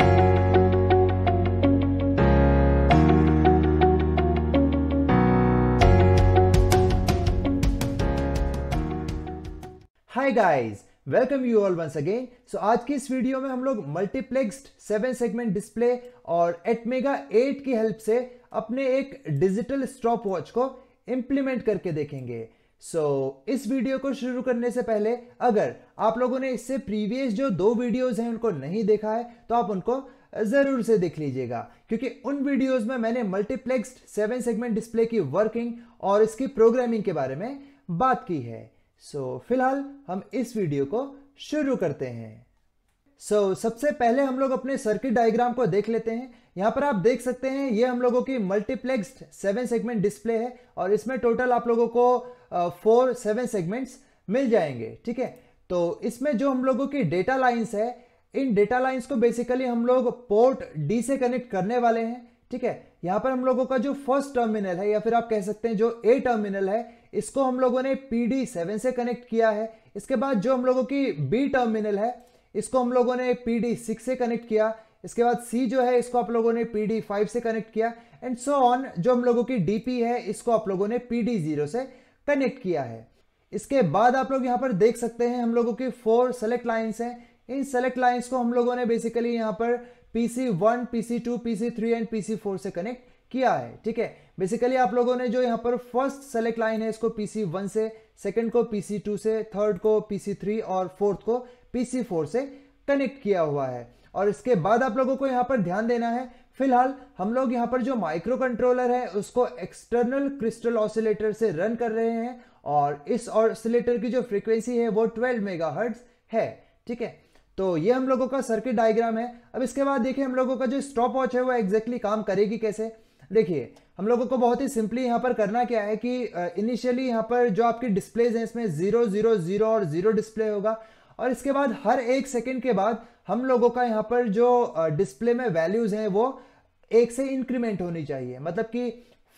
Hi guys, welcome you all once again so आज की इस वीडियो में हम लोग मल्टीप्लेक्सड सेवन सेगमेंट डिस्प्ले और एटमेगा एट की हेल्प से अपने एक डिजिटल स्टॉप वॉच को इंप्लीमेंट करके देखेंगे सो so, इस वीडियो को शुरू करने से पहले अगर आप लोगों ने इससे प्रीवियस जो दो वीडियोस हैं उनको नहीं देखा है तो आप उनको ज़रूर से देख लीजिएगा क्योंकि उन वीडियोस में मैंने मल्टीप्लेक्स्ड सेवन सेगमेंट डिस्प्ले की वर्किंग और इसकी प्रोग्रामिंग के बारे में बात की है सो so, फिलहाल हम इस वीडियो को शुरू करते हैं सो so, सबसे पहले हम लोग अपने सर्किट डायग्राम को देख लेते हैं यहाँ पर आप देख सकते हैं ये हम लोगों की मल्टीप्लेक्स्ड सेवन सेगमेंट डिस्प्ले है और इसमें टोटल आप लोगों को फोर सेवन सेगमेंट्स मिल जाएंगे ठीक है तो इसमें जो हम लोगों की डेटा लाइंस है इन डेटा लाइंस को बेसिकली हम लोग पोर्ट डी से कनेक्ट करने वाले हैं ठीक है यहाँ पर हम लोगों का जो फर्स्ट टर्मिनल है या फिर आप कह सकते हैं जो ए टर्मिनल है इसको हम लोगों ने पी डी सेवन से कनेक्ट किया है इसके बाद जो हम लोगों की बी टर्मिनल है इसको हम लोगों ने पी डी सिक्स से कनेक्ट किया इसके बाद सी जो है इसको आप लोगों ने पी डी फाइव से कनेक्ट किया एंड सो ऑन जो हम लोगों की डी पी है इसको आप लोगों ने पी डी जीरो से कनेक्ट किया है इसके बाद आप लोग यहाँ पर देख सकते हैं हम लोगों की फोर सेलेक्ट लाइन्स हैं इन सेलेक्ट लाइन्स को हम लोगों ने बेसिकली यहाँ पर P C one P C two P C three and P C four से कनेक्ट किया है ठीक है बेसिकली आप लोगों ने जो यहाँ पर फर्स्ट सेलेक्ट लाइन है इसको पी सी वन से सेकेंड को पी सी टू से थर्ड को पी सी थ्री और फोर्थ को पी सी फोर से कनेक्ट किया हुआ है और इसके बाद आप लोगों को यहाँ पर ध्यान देना है फिलहाल हम लोग यहाँ पर जो माइक्रो कंट्रोलर है उसको एक्सटर्नल क्रिस्टल ऑसिलेटर से रन कर रहे हैं और इस ऑसिलेटर की जो फ्रिक्वेंसी है वो 12 मेगा है ठीक है तो ये हम लोगों का सर्किट डायग्राम है अब इसके बाद देखिए हम लोगों का जो स्टॉप वॉच है वो एग्जैक्टली काम करेगी कैसे देखिए हम लोगों को बहुत ही सिंपली यहाँ पर करना क्या है कि इनिशियली यहाँ पर जो आपकी डिस्प्लेज हैं इसमें जीरो जीरो जीरो और जीरो डिस्प्ले होगा और इसके बाद हर एक सेकेंड के बाद हम लोगों का यहाँ पर जो डिस्प्ले में वैल्यूज़ हैं वो एक से इंक्रीमेंट होनी चाहिए मतलब कि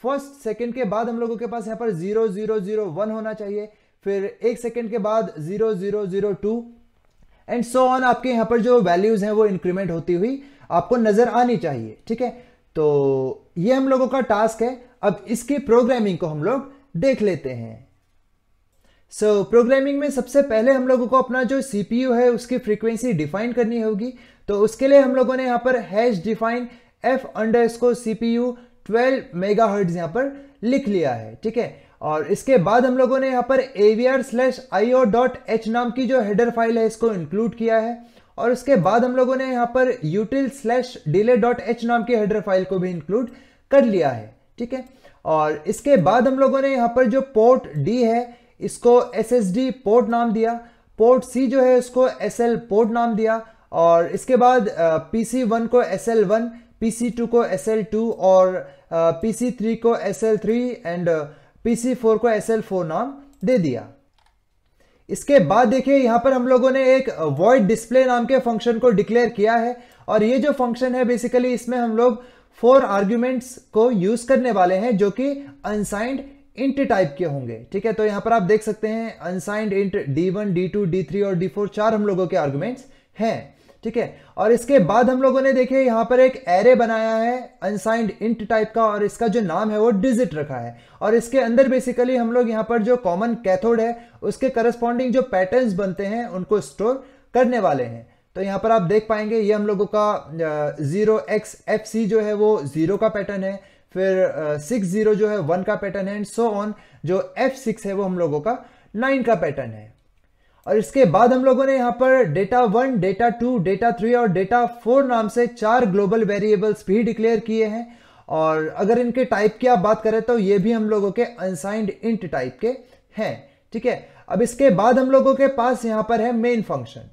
फर्स्ट सेकंड के बाद हम लोगों के पास यहाँ पर जीरो जीरो जीरो वन होना चाहिए फिर एक सेकंड के बाद zero zero zero two and so on आपके यहाँ पर जो वैल्यूज हैं वो इंक्रीमेंट होती हुई आपको नजर आनी चाहिए ठीक है तो ये हम लोगों का टास्क है अब इसकी प्रोग्रामिंग को हम लोग देख लेते हैं सो so, प्रोग्रामिंग में सबसे पहले हम लोगों को अपना जो सीपीयू है उसकी फ्रीक्वेंसी डिफाइन करनी होगी तो उसके लिए हम लोगों ने यहाँ पर हैश डिफाइन एफ अंडर इसको C P U twelve megahertz यहाँ पर लिख लिया है ठीक है और इसके बाद हम लोगों ने यहाँ पर AVR slash I O dot H नाम की जो हेडर फाइल है इसको इंक्लूड किया है और उसके बाद हम लोगों ने यहाँ पर util slash delay dot H नाम की हेडर फाइल को भी इंक्लूड कर लिया है ठीक है और इसके बाद हम लोगों ने यहाँ पर जो पोर्ट डी है इसको एस एस डी पोर्ट नाम दिया पोर्ट सी जो है उसको एस एल पोर्ट नाम दिया और इसके बाद पी सी वन को एस एल वन PC2 को SL2 और uh, PC3 को SL3 एंड PC4 को SL4 नाम दे दिया इसके बाद देखिए यहां पर हम लोगों ने एक void display नाम के फंक्शन को डिक्लेयर किया है और ये जो फंक्शन है बेसिकली इसमें हम लोग फोर आर्ग्यूमेंट्स को यूज करने वाले हैं जो कि अनसाइंड इंट टाइप के होंगे ठीक है तो यहां पर आप देख सकते हैं unsigned int D one D two D three और डी फोर चार हम लोगों के आर्ग्यूमेंट्स हैं ठीक है और इसके बाद हम लोगों ने देखे यहाँ पर एक एरे बनाया है अनसाइंड इंट टाइप का और इसका जो नाम है वो डिजिट रखा है और इसके अंदर बेसिकली हम लोग यहाँ पर जो कॉमन कैथोड है उसके करस्पॉन्डिंग जो पैटर्न बनते हैं उनको स्टोर करने वाले हैं तो यहां पर आप देख पाएंगे ये हम लोगों का जीरो एक्स एफ सी जो है वो जीरो का पैटर्न है फिर सिक्स जीरो जो है वन का पैटर्न है एंड सो ऑन जो एफ सिक्स है वो हम लोगों का नाइन का पैटर्न है और इसके बाद हम लोगों ने यहाँ पर data one data two data three और डेटा फोर नाम से चार ग्लोबल वेरिएबल्स भी डिक्लेयर किए हैं और अगर इनके टाइप की आप बात करें तो ये भी हम लोगों के अनसाइंड इंट टाइप के हैं ठीक है अब इसके बाद हम लोगों के पास यहाँ पर है मेन फंक्शन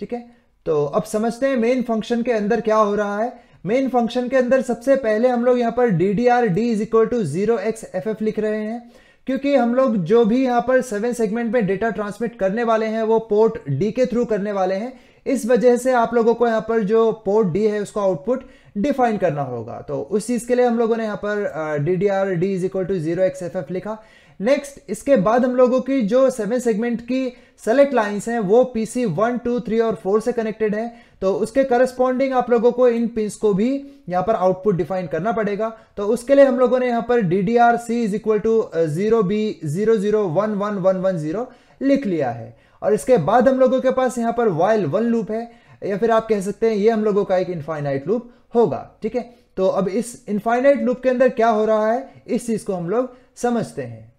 ठीक है तो अब समझते हैं मेन फंक्शन के अंदर क्या हो रहा है मेन फंक्शन के अंदर सबसे पहले हम लोग यहाँ पर D D R D is equal to zero X F F लिख रहे हैं क्योंकि हम लोग जो भी यहाँ पर सेवन सेगमेंट में डेटा ट्रांसमिट करने वाले हैं वो पोर्ट डी के थ्रू करने वाले हैं इस वजह से आप लोगों को यहाँ पर जो पोर्ट डी है उसका आउटपुट डिफाइन करना होगा तो उस चीज़ के लिए हम लोगों ने यहाँ पर D D R D is equal to zero X F F लिखा नेक्स्ट इसके बाद हम लोगों की जो सेवन सेगमेंट की सेलेक्ट लाइंस हैं वो पीसी वन टू थ्री और फोर से कनेक्टेड है तो उसके करस्पॉन्डिंग आप लोगों को इन पिंस को भी यहाँ पर आउटपुट डिफाइन करना पड़ेगा तो उसके लिए हम लोगों ने यहाँ पर D D R C is equal to zero B zero zero one one one one zero लिख लिया है और इसके बाद हम लोगों के पास यहाँ पर वाइल वन लूप है या फिर आप कह सकते हैं ये हम लोगों का एक इनफाइनाइट लूप होगा ठीक है तो अब इस इनफाइनाइट लूप के अंदर क्या हो रहा है इस चीज को हम लोग समझते हैं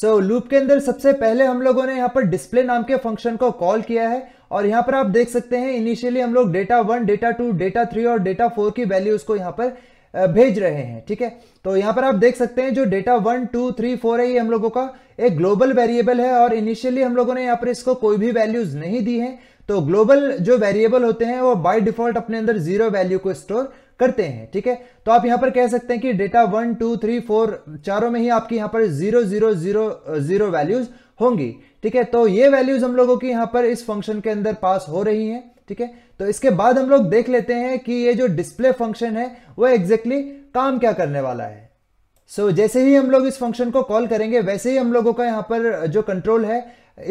सो so, लूप के अंदर सबसे पहले हम लोगों ने यहां पर डिस्प्ले नाम के फंक्शन को कॉल किया है और यहां पर आप देख सकते हैं इनिशियली हम लोग data one data two data three और डेटा फोर की वैल्यूज को यहां पर भेज रहे हैं ठीक है तो यहां पर आप देख सकते हैं जो data one two three four है ये हम लोगों का एक ग्लोबल वेरिएबल है और इनिशियली हम लोगों ने यहां पर इसको कोई भी वैल्यूज नहीं दी है तो ग्लोबल जो वेरिएबल होते हैं वो बाय डिफॉल्ट अपने अंदर जीरो वैल्यू को स्टोर करते हैं ठीक है तो आप यहां पर कह सकते हैं कि data one two three four चारों में ही आपकी यहां पर zero zero zero zero values होंगी ठीक है तो ये वैल्यूज हम लोगों की यहां पर इस फंक्शन के अंदर पास हो रही हैं ठीक है तो इसके बाद हम लोग देख लेते हैं कि ये जो डिस्प्ले फंक्शन है वो एग्जैक्टली exactly काम क्या करने वाला है सो so, जैसे ही हम लोग इस फंक्शन को कॉल करेंगे वैसे ही हम लोगों का यहाँ पर जो कंट्रोल है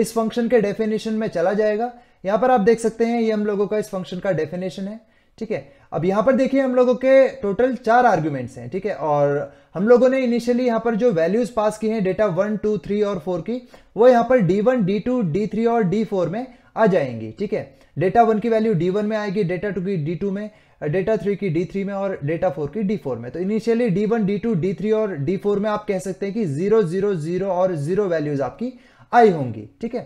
इस फंक्शन के डेफिनेशन में चला जाएगा यहाँ पर आप देख सकते हैं ये हम लोगों का इस फंक्शन का डेफिनेशन है ठीक है अब यहाँ पर देखिए हम लोगों के टोटल चार आर्ग्यूमेंट्स हैं ठीक है और हम लोगों ने इनिशियली यहाँ पर जो वैल्यूज पास की हैं डेटा वन टू थ्री और फोर की वो यहाँ पर D one D two D three और डी फोर में आ जाएंगी ठीक है डेटा वन की वैल्यू डी वन में आएगी डेटा टू की डी टू में डेटा थ्री की डी थ्री में और डेटा फोर की डी फोर में तो initially D one D two D three और डी फोर में आप कह सकते हैं कि जीरो जीरो जीरो और जीरो वैल्यूज आपकी आई होंगी ठीक है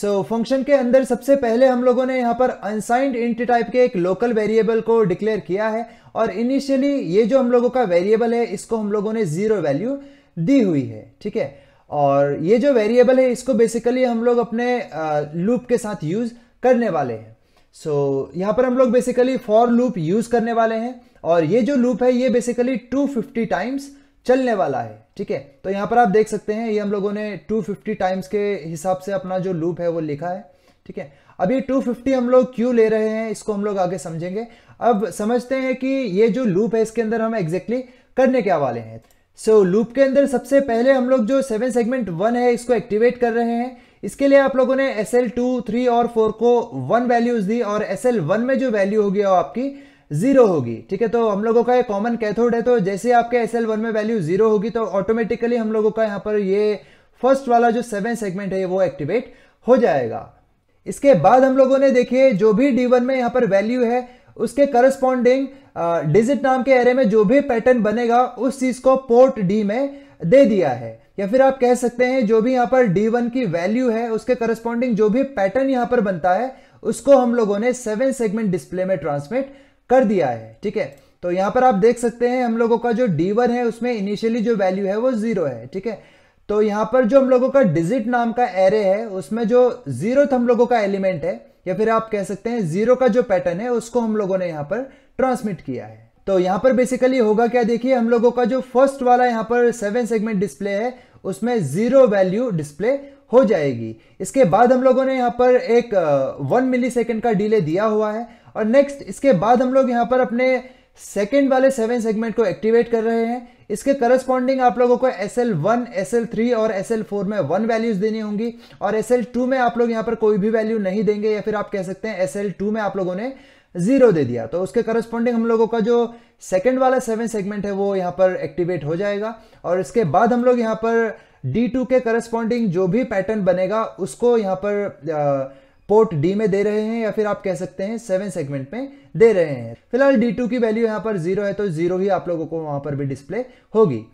सो so, फंक्शन के अंदर सबसे पहले हम लोगों ने यहाँ पर अनसाइंड इंट टाइप के एक लोकल वेरिएबल को डिक्लेयर किया है और इनिशियली ये जो हम लोगों का वेरिएबल है इसको हम लोगों ने जीरो वैल्यू दी हुई है ठीक है और ये जो वेरिएबल है इसको बेसिकली हम लोग अपने लूप के साथ यूज़ करने वाले हैं सो so, यहाँ पर हम लोग बेसिकली फॉर लूप यूज़ करने वाले हैं और ये जो लूप है ये बेसिकली 250 टाइम्स चलने वाला है ठीक है तो यहाँ पर आप देख सकते हैं ये हम लोगों ने 250 टाइम्स के हिसाब से अपना जो लूप है वो लिखा है ठीक है अब ये 250 हम लोग क्यों ले रहे हैं इसको हम लोग आगे समझेंगे अब समझते हैं कि ये जो लूप है इसके अंदर हम एग्जैक्टली exactly करने क्या वाले हैं सो so, लूप के अंदर सबसे पहले हम लोग जो सेवन सेगमेंट वन है इसको एक्टिवेट कर रहे हैं इसके लिए आप लोगों ने एस एल टू थ्री और फोर को वन वैल्यूज दी और एस एल वन में जो वैल्यू होगी वो आपकी जीरो होगी ठीक है तो हम लोगों का ये कॉमन कैथोड है तो जैसे आपके एस एल वन में वैल्यू जीरो होगी तो ऑटोमेटिकली हम लोगों का यहाँ पर ये फर्स्ट वाला जो सेवन सेगमेंट है वो एक्टिवेट हो जाएगा इसके बाद हम लोगों ने देखिए जो भी डी वन में यहाँ पर वैल्यू है उसके करस्पॉन्डिंग डिजिट uh, नाम के एरे में जो भी पैटर्न बनेगा उस चीज को पोर्ट डी में दे दिया है या फिर आप कह सकते हैं जो भी यहाँ पर D1 की वैल्यू है उसके करस्पॉन्डिंग जो भी पैटर्न यहाँ पर बनता है उसको हम लोगों ने सेवन सेगमेंट डिस्प्ले में ट्रांसमिट कर दिया है ठीक है तो यहाँ पर आप देख सकते हैं हम लोगों का जो D1 है उसमें इनिशियली जो वैल्यू है वो जीरो है ठीक है तो यहाँ पर जो हम लोगों का डिजिट नाम का एरे है उसमें जो जीरो हम लोगों का एलिमेंट है या फिर आप कह सकते हैं जीरो का जो पैटर्न है उसको हम लोगों ने यहाँ पर ट्रांसमिट किया है तो यहाँ पर बेसिकली होगा क्या देखिए हम लोगों का जो फर्स्ट वाला यहाँ पर सेवन सेगमेंट डिस्प्ले है उसमें जीरो वैल्यू डिस्प्ले हो जाएगी इसके बाद हम लोगों ने यहाँ पर एक वन मिली सेकेंड का डिले दिया हुआ है और नेक्स्ट इसके बाद हम लोग यहाँ पर अपने सेकेंड वाले सेवन सेगमेंट को एक्टिवेट कर रहे हैं इसके करस्पॉन्डिंग आप लोगों को S L one S L three और एस एल फोर में वन वैल्यूज देनी होंगी और एस एल टू में आप लोग यहाँ पर कोई भी वैल्यू नहीं देंगे या फिर आप कह सकते हैं एस एल टू में आप लोगों ने जीरो दे दिया तो उसके करस्पॉन्डिंग हम लोगों का जो सेकेंड वाला सेवन सेगमेंट है वो यहां पर एक्टिवेट हो जाएगा और इसके बाद हम लोग यहां पर डी टू के करस्पॉन्डिंग जो भी पैटर्न बनेगा उसको यहां पर आ, पोर्ट डी में दे रहे हैं या फिर आप कह सकते हैं सेवन सेगमेंट में दे रहे हैं फिलहाल डी टू की वैल्यू यहाँ पर जीरो है तो जीरो ही आप लोगों को वहां पर भी डिस्प्ले होगी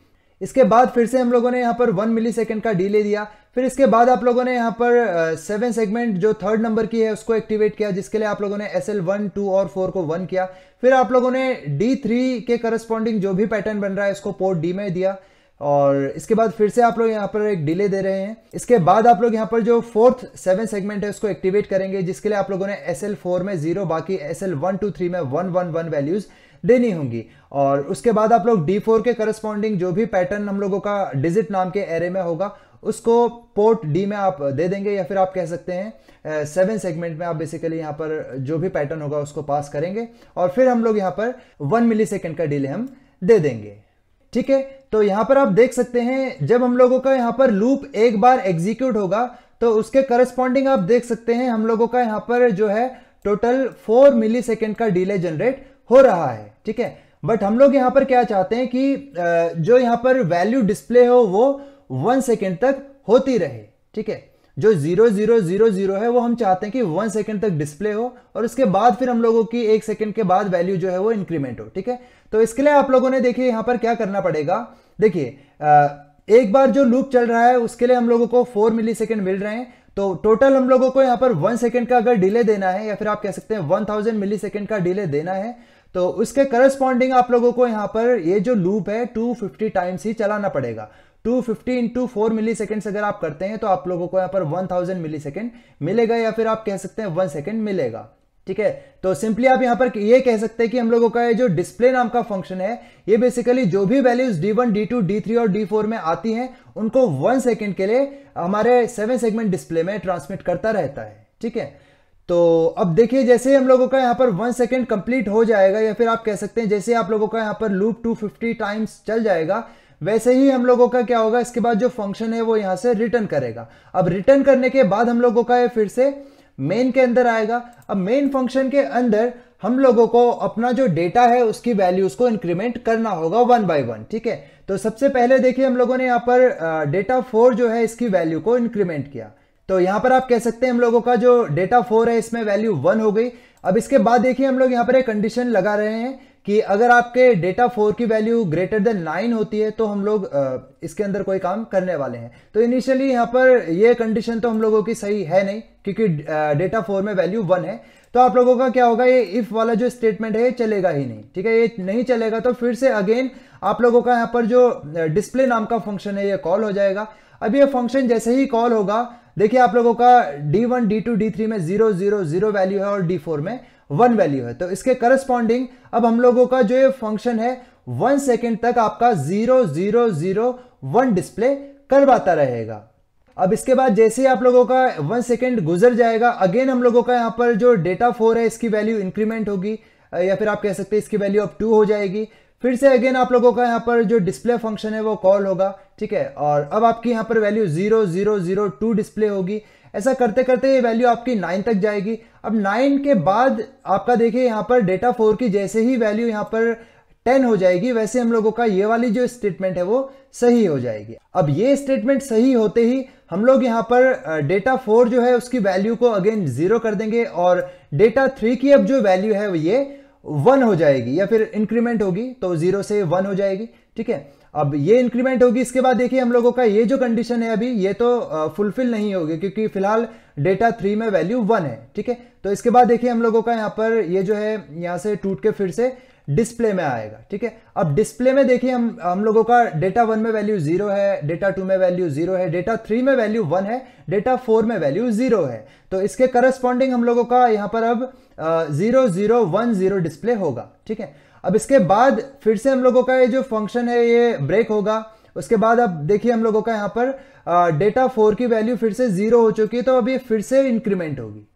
इसके बाद फिर से हम लोगों ने यहाँ पर वन मिली का डिले दिया फिर इसके बाद आप लोगों ने यहाँ पर सेवन सेगमेंट जो थर्ड नंबर की है उसको एक्टिवेट किया जिसके लिए आप लोगों ने एस एल वन टू और फोर को वन किया फिर आप लोगों ने डी थ्री के करस्पॉन्डिंग जो भी पैटर्न बन रहा है उसको पोर्ट डी में दिया और इसके बाद फिर से आप लोग यहाँ पर एक डिले दे रहे हैं इसके बाद आप लोग यहाँ पर जो फोर्थ सेवन सेगमेंट है उसको एक्टिवेट करेंगे जिसके लिए आप लोगों ने एस एल फोर में जीरो बाकी S L one two three में वन वन वन वैल्यूज देनी होंगी और उसके बाद आप लोग डी फोर के करस्पॉन्डिंग जो भी पैटर्न हम लोगों का डिजिट नाम के एरे में होगा उसको पोर्ट डी में आप दे देंगे या फिर आप कह सकते हैं सेवन सेगमेंट में आप बेसिकली यहाँ पर जो भी पैटर्न होगा उसको पास करेंगे और फिर हम लोग यहाँ पर वन मिली सेकेंड का डिले हम दे देंगे ठीक है तो यहां पर आप देख सकते हैं जब हम लोगों का यहां पर लूप एक बार एग्जीक्यूट होगा तो उसके करस्पॉन्डिंग आप देख सकते हैं हम लोगों का यहां पर जो है टोटल फोर मिली का डिले जनरेट हो रहा है ठीक है बट हम लोग यहां पर क्या चाहते हैं कि जो यहां पर वैल्यू डिस्प्ले हो वो वन सेकेंड तक होती रहे ठीक है जो जीरो जीरो जीरो जीरो है वो हम चाहते हैं कि वन सेकेंड तक डिस्प्ले हो और उसके बाद फिर हम लोगों की एक सेकेंड के बाद वैल्यू जो है वो इंक्रीमेंट हो ठीक है तो इसके लिए आप लोगों ने देखिए यहाँ पर क्या करना पड़ेगा देखिए एक बार जो लूप चल रहा है उसके लिए हम लोगों को फोर मिली सेकेंड मिल रहे हैं तो टोटल हम लोगों को यहां पर वन सेकेंड का अगर डिले देना है या फिर आप कह सकते हैं वन थाउजेंड मिली सेकेंड का डिले देना है तो उसके करस्पॉन्डिंग आप लोगों को यहाँ पर ये जो लूप है 250 टाइम्स ही चलाना पड़ेगा two fifty into four milliseconds अगर आप करते हैं तो आप लोगों को यहाँ पर वन थाउजेंड मिली सेकेंड मिलेगा या फिर आप कह सकते हैं वन सेकेंड मिलेगा ठीक है तो सिंपली आप यहाँ पर ये कह सकते हैं कि हम लोगों का ये जो डिस्प्ले नाम का फंक्शन है ये बेसिकली जो भी वैल्यूज d1, d2, d3 और d4 में आती हैं उनको वन सेकेंड के लिए हमारे सेवन सेगमेंट डिस्प्ले में ट्रांसमिट करता रहता है ठीक है तो अब देखिए जैसे हम लोगों का यहाँ पर वन सेकेंड कंप्लीट हो जाएगा या फिर आप कह सकते हैं जैसे आप लोगों का यहाँ पर लूप फिफ्टी टाइम्स चल जाएगा वैसे ही हम लोगों का क्या होगा इसके बाद जो फंक्शन है वो यहां से रिटर्न करेगा अब रिटर्न करने के बाद हम लोगों का ये फिर से मेन के अंदर आएगा अब मेन फंक्शन के अंदर हम लोगों को अपना जो डेटा है उसकी वैल्यू उसको इंक्रीमेंट करना होगा वन बाई वन ठीक है तो सबसे पहले देखिए हम लोगों ने यहाँ पर डेटा फोर जो है इसकी वैल्यू को इंक्रीमेंट किया तो यहां पर आप कह सकते हैं हम लोगों का जो डेटा फोर है इसमें वैल्यू वन हो गई अब इसके बाद देखिए हम लोग यहाँ पर एक कंडीशन लगा रहे हैं कि अगर आपके डेटा फोर की वैल्यू ग्रेटर देन नाइन होती है तो हम लोग इसके अंदर कोई काम करने वाले हैं तो इनिशियली यहाँ पर ये कंडीशन तो हम लोगों की सही है नहीं क्योंकि डेटा फोर में वैल्यू वन है तो आप लोगों का क्या होगा ये इफ वाला जो स्टेटमेंट है ये चलेगा ही नहीं ठीक है ये नहीं चलेगा तो फिर से अगेन आप लोगों का यहाँ पर जो डिस्प्ले नाम का फंक्शन है ये कॉल हो जाएगा अब ये फंक्शन जैसे ही कॉल होगा देखिए आप लोगों का D1, D2, D3 में जीरो जीरो जीरो वैल्यू है और D4 में वन वैल्यू है तो इसके करस्पॉन्डिंग अब हम लोगों का जो ये फंक्शन है वन सेकेंड तक आपका zero zero zero one display करवाता रहेगा अब इसके बाद जैसे ही आप लोगों का वन सेकेंड गुजर जाएगा अगेन हम लोगों का यहाँ पर जो डेटा फोर है इसकी वैल्यू इंक्रीमेंट होगी या फिर आप कह सकते हैं इसकी वैल्यू अब टू हो जाएगी फिर से अगेन आप लोगों का यहाँ पर जो डिस्प्ले फंक्शन है वो कॉल होगा ठीक है और अब आपकी यहाँ पर value zero zero zero two display होगी ऐसा करते करते ये वैल्यू आपकी नाइन तक जाएगी अब नाइन के बाद आपका देखिए यहाँ पर डेटा फोर की जैसे ही वैल्यू यहाँ पर टेन हो जाएगी वैसे हम लोगों का ये वाली जो स्टेटमेंट है वो सही हो जाएगी अब ये स्टेटमेंट सही होते ही हम लोग यहाँ पर डेटा फोर जो है उसकी वैल्यू को अगेन जीरो कर देंगे और डेटा थ्री की अब जो वैल्यू है वो ये वन हो जाएगी या फिर इंक्रीमेंट होगी तो जीरो से वन हो जाएगी ठीक है अब ये इंक्रीमेंट होगी इसके बाद देखिए हम लोगों का ये जो कंडीशन है अभी ये तो फुलफिल नहीं होगी क्योंकि फिलहाल डेटा थ्री में वैल्यू वन है ठीक है तो इसके बाद देखिए हम लोगों का यहाँ पर ये जो है यहाँ से टूट के फिर से डिस्प्ले में आएगा ठीक है अब डिस्प्ले में देखिए हम हम लोगों का डेटा वन में वैल्यू जीरो है डेटा टू में वैल्यू जीरो है डेटा थ्री में वैल्यू वन है डेटा फोर में वैल्यू जीरो है तो इसके करस्पॉन्डिंग हम लोगों का यहाँ पर अब zero zero one zero display होगा ठीक है अब इसके बाद फिर से हम लोगों का ये जो फंक्शन है ये ब्रेक होगा उसके बाद अब देखिए हम लोगों का यहाँ पर डेटा फोर की वैल्यू फिर से जीरो हो चुकी है तो अब ये फिर से इंक्रीमेंट होगी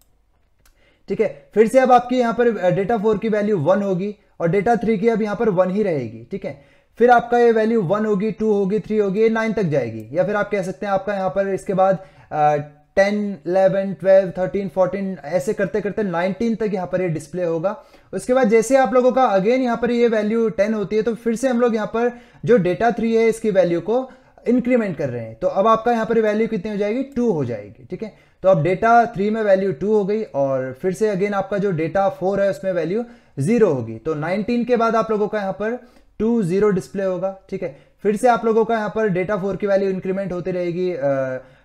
ठीक है फिर से अब आपकी यहाँ पर डेटा फोर की वैल्यू वन होगी और डेटा थ्री की अब यहाँ पर वन ही रहेगी ठीक है फिर आपका ये वैल्यू वन होगी टू होगी थ्री होगी ये नाइन तक जाएगी या फिर आप कह सकते हैं आपका यहाँ पर इसके बाद ten eleven twelve thirteen fourteen ऐसे करते करते नाइनटीन तक यहाँ पर ये डिस्प्ले होगा उसके बाद जैसे आप लोगों का अगेन यहाँ पर ये वैल्यू टेन होती है तो फिर से हम लोग यहाँ पर जो डेटा थ्री है इसकी वैल्यू को इंक्रीमेंट कर रहे हैं तो अब आपका यहाँ पर वैल्यू कितनी हो जाएगी टू हो जाएगी ठीक है तो अब डेटा थ्री में वैल्यू टू हो गई और फिर से अगेन आपका जो डेटा फोर है उसमें वैल्यू जीरो होगी तो नाइनटीन के बाद आप लोगों का यहाँ पर टू जीरो डिस्प्ले होगा ठीक है फिर से आप लोगों का यहाँ पर डेटा फोर की वैल्यू इंक्रीमेंट होती रहेगी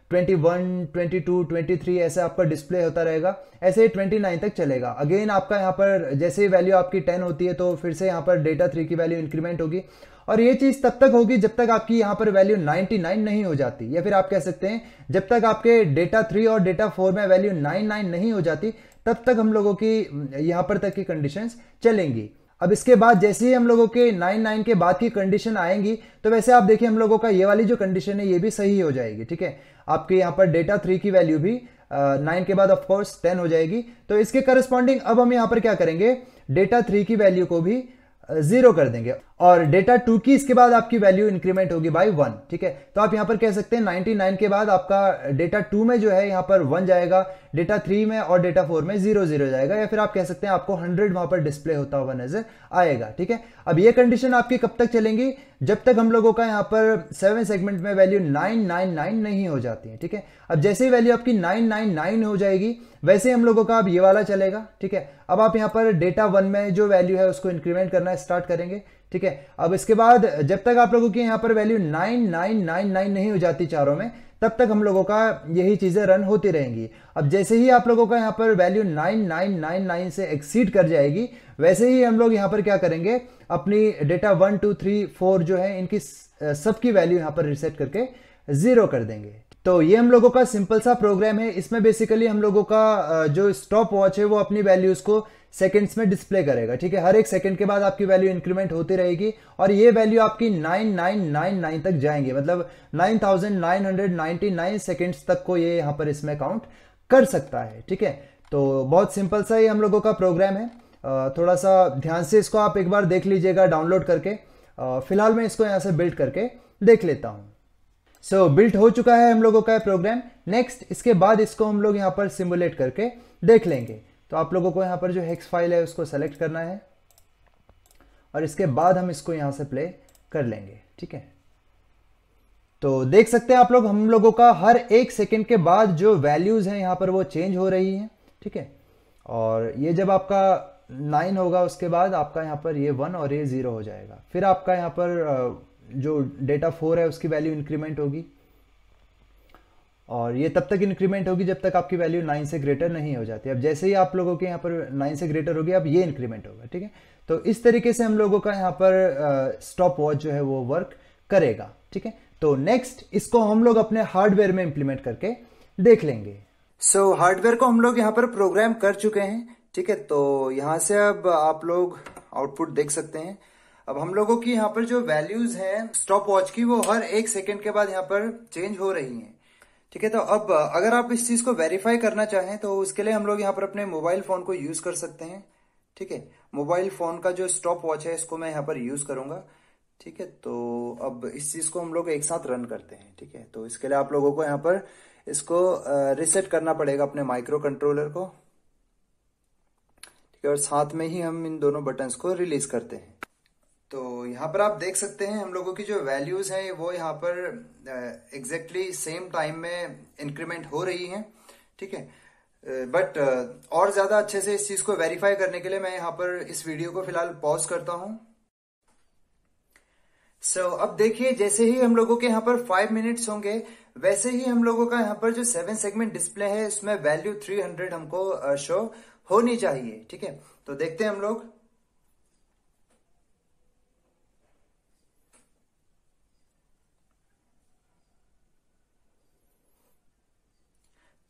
21, 22, 23 ऐसे आपका डिस्प्ले होता रहेगा ऐसे ही 29 तक चलेगा अगेन आपका यहाँ पर जैसे ही वैल्यू आपकी 10 होती है तो फिर से यहाँ पर डेटा थ्री की वैल्यू इंक्रीमेंट होगी और ये चीज तब तक होगी जब तक आपकी यहाँ पर वैल्यू 99 नहीं हो जाती या फिर आप कह सकते हैं जब तक आपके डेटा थ्री और डेटा फोर में वैल्यू 99 नहीं हो जाती तब तक हम लोगों की यहाँ पर तक की कंडीशन चलेंगी अब इसके बाद जैसे ही हम लोगों के 99 के बाद की कंडीशन आएंगी तो वैसे आप देखिए हम लोगों का ये वाली जो कंडीशन है ये भी सही हो जाएगी ठीक है आपके यहाँ पर डेटा थ्री की वैल्यू भी नाइन uh, के बाद ऑफकोर्स टेन हो जाएगी तो इसके करस्पॉन्डिंग अब हम यहाँ पर क्या करेंगे डेटा थ्री की वैल्यू को भी जीरो कर देंगे और डेटा टू की इसके बाद आपकी वैल्यू इंक्रीमेंट होगी बाय वन ठीक है तो आप यहां पर कह सकते हैं नाइनटी नाइन के बाद आपका डेटा टू में जो है यहां पर वन जाएगा डेटा थ्री में और डेटा फोर में जीरो जीरो जाएगा या फिर आप कह सकते हैं आपको हंड्रेड वहां पर डिस्प्ले होता हुआ नजर आएगा ठीक है अब ये कंडीशन आपकी कब तक चलेंगी जब तक हम लोगों का यहाँ पर सेवन सेगमेंट में वैल्यू नाइन नाइन नाइन नहीं हो जाती है ठीक है अब जैसे ही वैल्यू आपकी नाइन नाइन नाइन हो जाएगी वैसे हम लोगों का अब ये वाला चलेगा ठीक है अब आप यहाँ पर डेटा वन में जो वैल्यू है उसको इंक्रीमेंट करना स्टार्ट करेंगे ठीक है अब इसके बाद जब तक आप लोगों की यहाँ पर value nine nine nine nine नहीं हो जाती चारों में तब तक हम लोगों का यही चीज़ें रन होती रहेंगी अब जैसे ही आप लोगों का यहाँ पर value nine nine nine nine से एक्सीड कर जाएगी वैसे ही हम लोग यहाँ पर क्या करेंगे अपनी data one two three four जो है इनकी सबकी वैल्यू यहाँ पर रिसेट करके ज़ीरो कर देंगे तो ये हम लोगों का सिंपल सा प्रोग्राम है इसमें बेसिकली हम लोगों का जो स्टॉप वॉच है वो अपनी वैल्यूज़ को सेकेंड्स में डिस्प्ले करेगा ठीक है हर एक सेकेंड के बाद आपकी वैल्यू इंक्रीमेंट होती रहेगी और ये वैल्यू आपकी 9999 तक जाएंगे मतलब 9999 सेकेंड्स तक को ये यहाँ पर इसमें काउंट कर सकता है ठीक है तो बहुत सिंपल सा ये हम लोगों का प्रोग्राम है थोड़ा सा ध्यान से इसको आप एक बार देख लीजिएगा डाउनलोड करके फिलहाल मैं इसको यहाँ से बिल्ड करके देख लेता हूँ सो so, बिल्ट हो चुका है हम लोगों का प्रोग्राम नेक्स्ट इसके बाद इसको हम लोग यहाँ पर सिमुलेट करके देख लेंगे तो आप लोगों को यहाँ पर जो हेक्स फाइल है उसको सेलेक्ट करना है और इसके बाद हम इसको यहाँ से प्ले कर लेंगे ठीक है तो देख सकते हैं आप लोग हम लोगों का हर एक सेकेंड के बाद जो वैल्यूज़ हैं यहाँ पर वो चेंज हो रही हैं ठीक है और ये जब आपका नाइन होगा उसके बाद आपका यहाँ पर ये वन और ये ज़ीरो हो जाएगा फिर आपका यहाँ पर जो डेटा फोर है उसकी वैल्यू इंक्रीमेंट होगी और ये तब तक इंक्रीमेंट होगी जब तक आपकी वैल्यू नाइन से ग्रेटर नहीं हो जाती अब जैसे ही आप लोगों के यहाँ पर नाइन से ग्रेटर होगी अब ये इंक्रीमेंट होगा ठीक है तो इस तरीके से हम लोगों का यहाँ पर स्टॉप वॉच जो है वो वर्क करेगा ठीक है तो नेक्स्ट इसको हम लोग अपने हार्डवेयर में इंप्लीमेंट करके देख लेंगे सो so, हार्डवेयर को हम लोग यहाँ पर प्रोग्राम कर चुके हैं ठीक है तो यहाँ से अब आप लोग आउटपुट देख सकते हैं अब हम लोगों की यहाँ पर जो वैल्यूज हैं स्टॉप वॉच की वो हर एक सेकेंड के बाद यहाँ पर चेंज हो रही हैं ठीक है तो अब अगर आप इस चीज को वेरीफाई करना चाहें तो उसके लिए हम लोग यहाँ पर अपने मोबाइल फोन को यूज कर सकते हैं ठीक है मोबाइल फोन का जो स्टॉप वॉच है इसको मैं यहाँ पर यूज करूंगा ठीक है तो अब इस चीज को हम लोग एक साथ रन करते हैं ठीक है तो इसके लिए आप लोगों को यहाँ पर इसको रिसेट करना पड़ेगा अपने माइक्रो कंट्रोलर को ठीक है और साथ में ही हम इन दोनों बटन्स को रिलीज करते हैं तो यहाँ पर आप देख सकते हैं हम लोगों की जो वैल्यूज हैं वो यहाँ पर एग्जैक्टली सेम टाइम में इंक्रीमेंट हो रही हैं ठीक है बट uh, और ज्यादा अच्छे से इस चीज को वेरीफाई करने के लिए मैं यहाँ पर इस वीडियो को फिलहाल पॉज करता हूं सो so, अब देखिए जैसे ही हम लोगों के यहाँ पर फाइव मिनट्स होंगे वैसे ही हम लोगों का यहाँ पर जो सेवन सेगमेंट डिस्प्ले है उसमें वैल्यू थ्री हंड्रेड हमको शो होनी चाहिए ठीक है तो देखते हैं हम लोग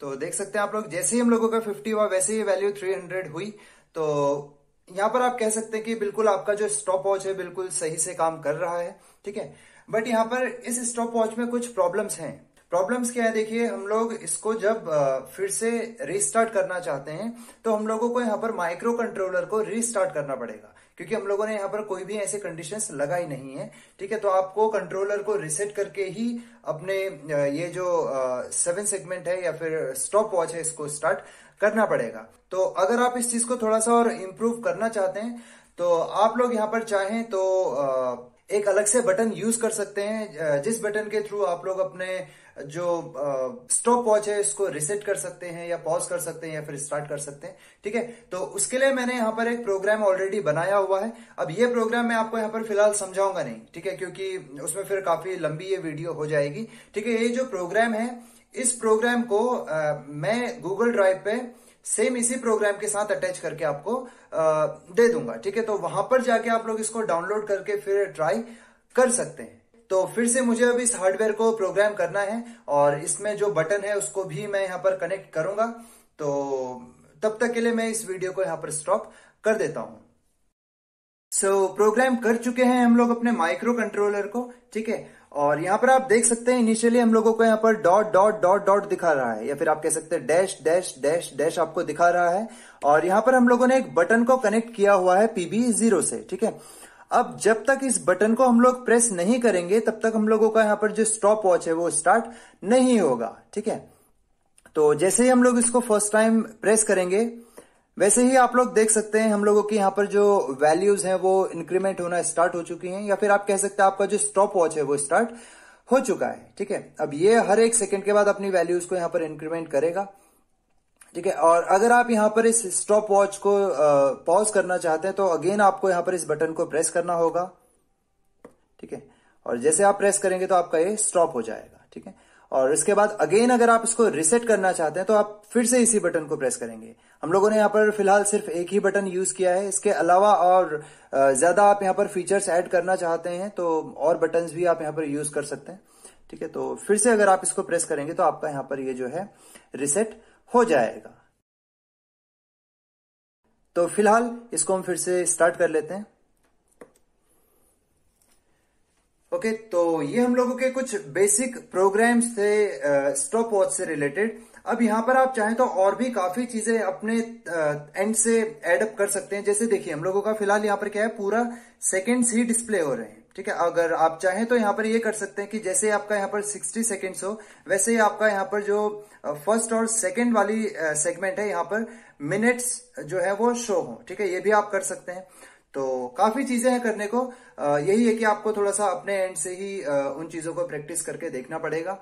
तो देख सकते हैं आप लोग जैसे ही हम लोगों का फिफ्टी हुआ वैसे ही वैल्यू थ्री हंड्रेड हुई तो यहां पर आप कह सकते हैं कि बिल्कुल आपका जो स्टॉप वॉच है बिल्कुल सही से काम कर रहा है ठीक है बट यहां पर इस स्टॉप वॉच में कुछ प्रॉब्लम्स हैं प्रॉब्लम्स क्या है देखिए हम लोग इसको जब फिर से रिस्टार्ट करना चाहते हैं तो हम लोगों को यहां पर माइक्रो कंट्रोलर को रिस्टार्ट करना पड़ेगा क्योंकि हम लोगों ने यहाँ पर कोई भी ऐसे कंडीशंस लगाई नहीं है ठीक है तो आपको कंट्रोलर को रिसेट करके ही अपने ये जो सेवन सेगमेंट है या फिर स्टॉप वॉच है इसको स्टार्ट करना पड़ेगा तो अगर आप इस चीज को थोड़ा सा और इम्प्रूव करना चाहते हैं तो आप लोग यहाँ पर चाहें तो एक अलग से बटन यूज कर सकते हैं जिस बटन के थ्रू आप लोग अपने जो स्टॉप वॉच है इसको रिसेट कर सकते हैं या पॉज कर सकते हैं या फिर स्टार्ट कर सकते हैं ठीक है तो उसके लिए मैंने यहां पर एक प्रोग्राम ऑलरेडी बनाया हुआ है अब ये प्रोग्राम मैं आपको यहां पर फिलहाल समझाऊंगा नहीं ठीक है क्योंकि उसमें फिर काफी लंबी ये वीडियो हो जाएगी ठीक है ये जो प्रोग्राम है इस प्रोग्राम को आ, मैं गूगल ड्राइव पे सेम इसी प्रोग्राम के साथ अटैच करके आपको आ, दे दूंगा ठीक है तो वहां पर जाके आप लोग इसको डाउनलोड करके फिर ट्राई कर सकते हैं तो फिर से मुझे अब इस हार्डवेयर को प्रोग्राम करना है और इसमें जो बटन है उसको भी मैं यहाँ पर कनेक्ट करूंगा तो तब तक के लिए मैं इस वीडियो को यहाँ पर स्टॉप कर देता हूं सो so, प्रोग्राम कर चुके हैं हम लोग अपने माइक्रो कंट्रोलर को ठीक है और यहाँ पर आप देख सकते हैं इनिशियली हम लोगों को यहाँ पर डॉट डॉट डॉट डॉट दिखा रहा है या फिर आप कह सकते हैं डैश डैश डैश डैश आपको दिखा रहा है और यहाँ पर हम लोगों ने एक बटन को कनेक्ट किया हुआ है पीबी जीरो से ठीक है अब जब तक इस बटन को हम लोग प्रेस नहीं करेंगे तब तक हम लोगों का यहाँ पर जो स्टॉप वॉच है वो स्टार्ट नहीं होगा ठीक है तो जैसे ही हम लोग इसको फर्स्ट टाइम प्रेस करेंगे वैसे ही आप लोग देख सकते हैं हम लोगों की यहाँ पर जो वैल्यूज हैं वो इंक्रीमेंट होना स्टार्ट हो चुकी हैं या फिर आप कह सकते हैं आपका जो स्टॉप वॉच है वो स्टार्ट हो चुका है ठीक है अब ये हर एक सेकंड के बाद अपनी वैल्यूज को यहाँ पर इंक्रीमेंट करेगा ठीक है और अगर आप यहाँ पर इस स्टॉप वॉच को पॉज करना चाहते हैं तो अगेन आपको यहाँ पर इस बटन को प्रेस करना होगा ठीक है और जैसे आप प्रेस करेंगे तो आपका ये स्टॉप हो जाएगा ठीक है और इसके बाद अगेन अगर आप इसको रिसेट करना चाहते हैं तो आप फिर से इसी बटन को प्रेस करेंगे हम लोगों ने यहाँ पर फिलहाल सिर्फ एक ही बटन यूज किया है इसके अलावा और ज्यादा आप यहाँ पर फीचर्स ऐड करना चाहते हैं तो और बटन भी आप यहाँ पर यूज कर सकते हैं ठीक है तो फिर से अगर आप इसको प्रेस करेंगे तो आपका यहाँ पर ये जो है रिसेट हो जाएगा तो फिलहाल इसको हम फिर से स्टार्ट कर लेते हैं ओके okay, तो ये हम लोगों के कुछ बेसिक प्रोग्राम्स थे स्टॉप वॉच से रिलेटेड अब यहां पर आप चाहें तो और भी काफी चीजें अपने एंड से एडअप कर सकते हैं जैसे देखिए हम लोगों का फिलहाल यहां पर क्या है पूरा सेकेंड ही डिस्प्ले हो रहे हैं ठीक है अगर आप चाहें तो यहाँ पर ये कर सकते हैं कि जैसे आपका यहाँ पर 60 सेकेंड्स हो वैसे ही आपका यहाँ पर जो फर्स्ट और सेकेंड वाली सेगमेंट है यहाँ पर मिनट्स जो है वो शो हो ठीक है ये भी आप कर सकते हैं तो काफी चीजें हैं करने को यही है कि आपको थोड़ा सा अपने एंड से ही उन चीजों को प्रैक्टिस करके देखना पड़ेगा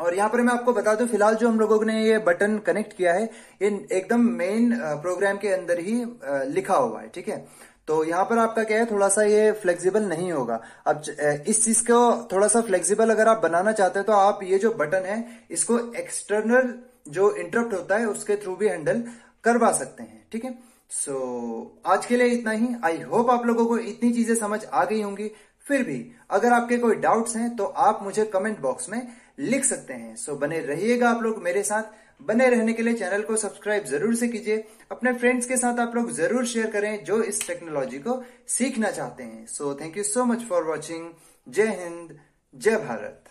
और यहाँ पर मैं आपको बता दूं फिलहाल जो हम लोगों ने ये बटन कनेक्ट किया है ये एकदम मेन प्रोग्राम के अंदर ही लिखा हुआ है ठीक है तो यहाँ पर आपका क्या है थोड़ा सा ये फ्लेक्सिबल नहीं होगा अब इस चीज को थोड़ा सा फ्लेक्सिबल अगर आप बनाना चाहते हैं तो आप ये जो बटन है इसको एक्सटर्नल जो इंटरप्ट होता है उसके थ्रू भी हैंडल करवा सकते हैं ठीक है सो so, आज के लिए इतना ही आई होप आप लोगों को इतनी चीजें समझ आ गई होंगी फिर भी अगर आपके कोई डाउट्स हैं तो आप मुझे कमेंट बॉक्स में लिख सकते हैं सो so, बने रहिएगा आप लोग मेरे साथ बने रहने के लिए चैनल को सब्सक्राइब जरूर से कीजिए अपने फ्रेंड्स के साथ आप लोग जरूर शेयर करें जो इस टेक्नोलॉजी को सीखना चाहते हैं so thank you so much for watching जय हिंद जय भारत